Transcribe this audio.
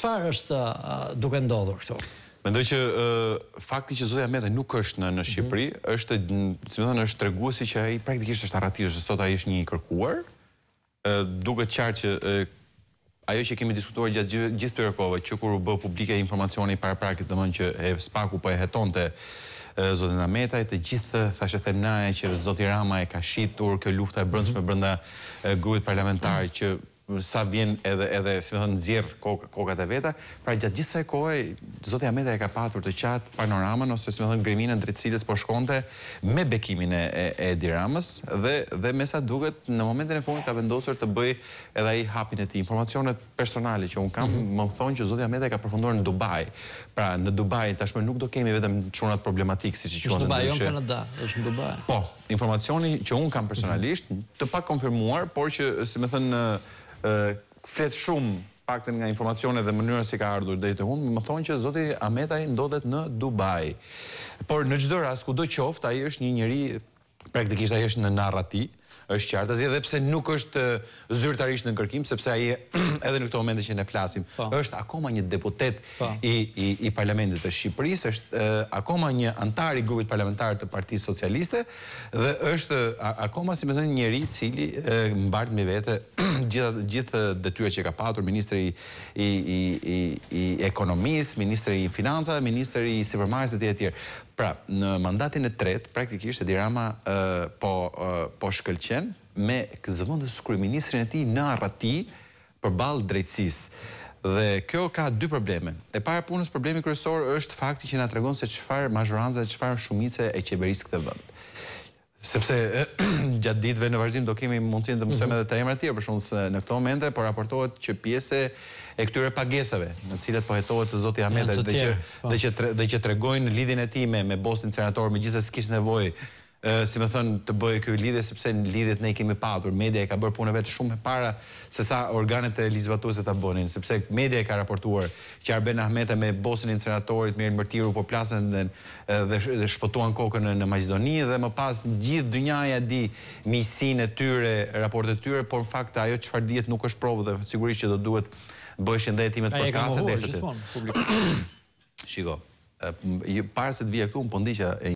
qëfar është duke ndodhur këto? Mendoj që fakti që Zotja Mete nuk është në Shqipëri, mhm. është, si më dhënë, është të që i praktikisht është arratirë, që sot a ishë një kërkuar, duke qarë që ajo që kemi diskutuar gjatë gjithë të rëkove, që kur u bë publike informacioni para prakit dhe mënë që e spaku për po e heton të Zotja Mete, të gjithë thashe themnaje që Zotja Rama e ka shitur kjo lufta e brëndshme mhm. brënda grujt parlamentarë, mhm. që sa vjen edhe edhe si më thon nxjerr kokat e veta. Pra gjatë gjithë saj kohë, Zoti Ahmeta e ka patur të qartë panoramën ose si më thon greminën në cilës po shkonte me bekimin e e Diramës dhe dhe mesa duket në momentin e fundit ka vendosur të bëj edhe ai hapin e ti. Informacionet personale që un kam mm -hmm. më thon që Zoti Ahmeta e ka përfunduar në Dubai. Pra në Dubai tashmë nuk do kemi vetëm çuna problematikë, siç thon. Në Dubai, jo në Kanada, është në Dubai. Po, informacioni që un kam personalisht mhm. të pa konfirmuar, por që si më thon fletë shumë pakten nga informacione dhe mënyrën si ka ardhur dhe i të hundë, më thonë që zoti Ameta i ndodhet në Dubai. Por në gjithë rast, ku do qoftë, a i është një njëri, praktikisht a i është në narrati, është qartë, edhe pse nuk është zyrtarisht në kërkim, sepse aje edhe në këto momente që ne flasim, po. është akoma një deputet po. i parlamentit të Shqipëris, është akoma një antari grupit parlamentar të Parti Socialiste, dhe është akoma, si me thënë, njëri cili mbartë me vete gjithë dëtyre që ka patur, Ministri i Ekonomis, Ministri i Finanza, Ministri i Sivërmarës dhe të tjerë. Pra, në mandatin e tret, praktikisht, e dirama po, po shkëllë pëlqen me këzëvëndu së e ti në arrati për balë drejtsis. Dhe kjo ka dy probleme. E para punës problemi kërësor është fakti që nga të regonë se qëfar mazhoranza e qëfar shumice e qeveris këtë vënd. Sepse gjatë ditve në vazhdim do kemi mundësin të mësëm edhe të emra tjerë për shumës në këto mende, por raportohet që pjese e këtyre pagesave në cilët po hetohet të Zoti Ahmeda dhe që të regojnë lidin e time me bostin senator me gjithës e nevoj si më thënë, të bëjë kjo lidhje, sepse në lidhjet ne i kemi patur. Media i ka bërë punëve të shumë e para se sa organet e lizbatuese të bënin, sepse media i ka raportuar që Arben Ahmeta me bosin inceratorit, mirë mërtiru, po plasën dhe, dhe, dhe kokën në, në Majzdoni, dhe më pas gjithë dënjaja di misin e tyre, raportet tyre, por në fakt ajo që farë nuk është provë dhe sigurisht që do duhet bëshin dhe jetimet për kasët. Shiko, parë se të vijë këtu, më pëndi po që